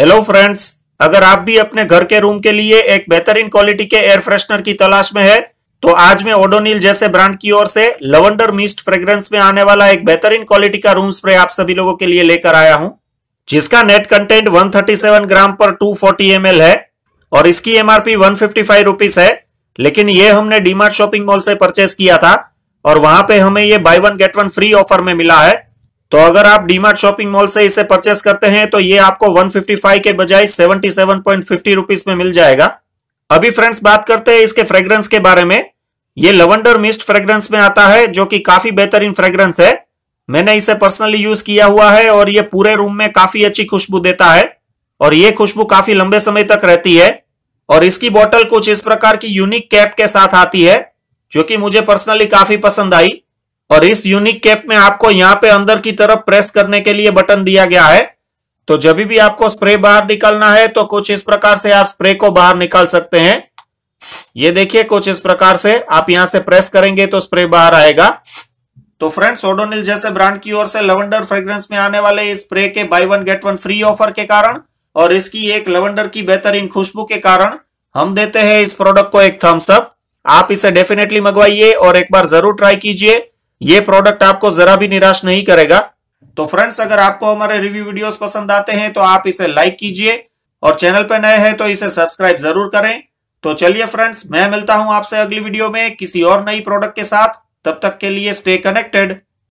hello friends अगर आप भी अपने घर के रूम के लिए एक बेहतरीन क्वालिटी के एयर फ्रेशनर की तलाश में है तो आज मैं ओडोनिल जैसे ब्रांड की ओर से लवेंडर मिस्ट फ्रेग्रेंस में आने वाला एक बेहतरीन क्वालिटी का रूम स्प्रे आप सभी लोगों के लिए लेकर आया हूं जिसका नेट कंटेंट 137 ग्राम पर 240 फोर्टी है और इसकी एमआरपी वन फिफ्टी है लेकिन ये हमने डीमार्ट शॉपिंग मॉल से परचेस किया था और वहां पे हमें ये buy one get one free offer में मिला है तो अगर आप डीमार्ट शॉपिंग मॉल से इसे परचेस करते हैं तो ये आपको 155 के बजाय 77.50 रुपीस में मिल जाएगा अभी फ्रेंड्स बात करते हैं इसके फ्रेग्रेंस के बारे में ये लवेंडर मिस्ट फ्रेग्रेंस में आता है जो कि काफी बेहतरीन फ्रेग्रेंस है मैंने इसे पर्सनली यूज किया हुआ है और ये पूरे रूम में काफी अच्छी खुशबू देता है और ये खुशबू काफी लंबे समय तक रहती है और इसकी बॉटल कुछ इस प्रकार की यूनिक कैप के साथ आती है जो कि मुझे पर्सनली काफी पसंद आई और इस यूनिक कैप में आपको यहां पे अंदर की तरफ प्रेस करने के लिए बटन दिया गया है तो जब भी आपको स्प्रे बाहर निकालना है तो कुछ इस प्रकार से आप स्प्रे को बाहर निकाल सकते हैं ये देखिए कुछ इस प्रकार से आप यहां से प्रेस करेंगे तो स्प्रे बाहर आएगा तो फ्रेंड्स ओडोनिल जैसे ब्रांड की ओर से लवेंडर फ्रेग्रेंस में आने वाले इस स्प्रे के buy one get one free offer के कारण और इसकी एक लवेंडर की बेहतरीन खुशबू के कारण हम देते हैं इस प्रोडक्ट को एक थम्स अप आप इसे डेफिनेटली मंगवाइए और एक बार जरूर ट्राई कीजिए ये प्रोडक्ट आपको जरा भी निराश नहीं करेगा तो फ्रेंड्स अगर आपको हमारे रिव्यू वीडियोस पसंद आते हैं तो आप इसे लाइक कीजिए और चैनल पर नए हैं तो इसे सब्सक्राइब जरूर करें तो चलिए फ्रेंड्स मैं मिलता हूं आपसे अगली वीडियो में किसी और नई प्रोडक्ट के साथ तब तक के लिए स्टे कनेक्टेड